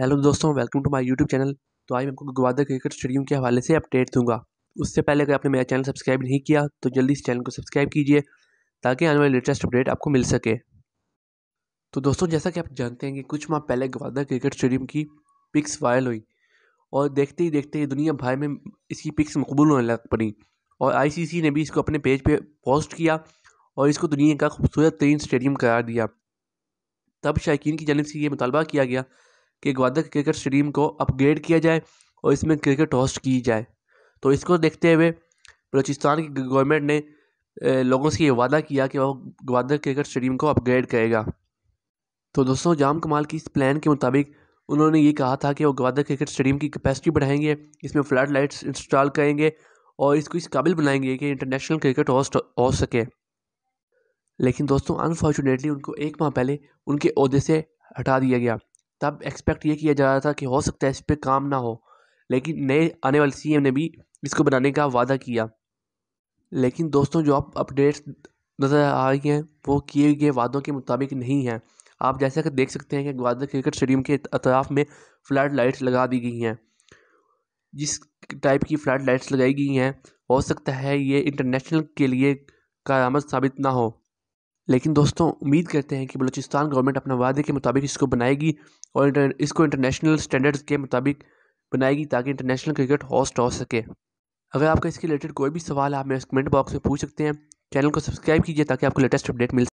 hello दोस्तों welcome to my YouTube channel तो आज मैं आपको गवादर क्रिकेट स्टेडियम के हवाले से अपडेट दूंगा उससे पहले अगर आपने मेरा चैनल सब्सक्राइब नहीं किया तो जल्दी इस चैनल को सब्सक्राइब कीजिए ताकि आने वाले लेटेस्ट अपडेट आपको मिल सके तो दोस्तों जैसा कि आप जानते हैं कि कुछ माह पहले गवादर क्रिकेट स्टेडियम की पिक्स वायरल हुई और देखते ही देखते ही दुनिया भर में इसकी पिक्स मकबूल होने लग पड़ी और आई ने भी इसको अपने पेज पर पोस्ट किया और इसको दुनिया का खूबसूरत तरीन स्टेडियम करार दिया तब शायक की जानब से ये मुतालबा किया गया कि ग्वादर क्रिकेट स्टेडियम को अपग्रेड किया जाए और इसमें क्रिकेट होस्ट की जाए तो इसको देखते हुए बलूचिस्तान की गवर्नमेंट ने लोगों से ये वादा किया कि वह ग्वादर क्रिकेट स्टेडियम को अपग्रेड करेगा तो दोस्तों जाम कमाल की इस प्लान के मुताबिक उन्होंने ये कहा था कि वो ग्वादर क्रिकेट स्टेडियम की कैपेसिटी बढ़ाएंगे इसमें फ्लड लाइट्स इंस्टॉल करेंगे और इसको इस काबिल बनाएंगे कि इंटरनेशनल क्रिकेट होस्ट हो सके लेकिन दोस्तों अनफॉर्चुनेटली उनको एक माह पहले उनके अहदे से हटा दिया गया तब एक्सपेक्ट ये किया जा रहा था कि हो सकता है इस पर काम ना हो लेकिन नए आने वाले सी ने भी इसको बनाने का वादा किया लेकिन दोस्तों जो आप अपडेट्स नज़र आ रही हैं वो किए गए वादों के मुताबिक नहीं हैं आप जैसा कि देख सकते हैं कि ग्वादर क्रिकेट स्टेडियम के अतराफ़ में फ्लड लाइट्स लगा दी गई हैं जिस टाइप की फ्लड लाइट्स लगाई गई हैं हो सकता है ये इंटरनेशनल के लिए कारामद साबित ना हो लेकिन दोस्तों उम्मीद करते हैं कि बलूचिस्तान गवर्नमेंट अपने वादे के मुताबिक इसको बनाएगी और इंटर, इसको इंटरनेशनल स्टैंडर्ड्स के मुताबिक बनाएगी ताकि इंटरनेशनल क्रिकेट हॉस्ट हो सके अगर आपका इसके रिलेटेड कोई भी सवाल आप मेरे कमेंट बॉक्स में पूछ सकते हैं चैनल को सब्सक्राइब कीजिए ताकि आपको लेटेस्ट अपडेट मिल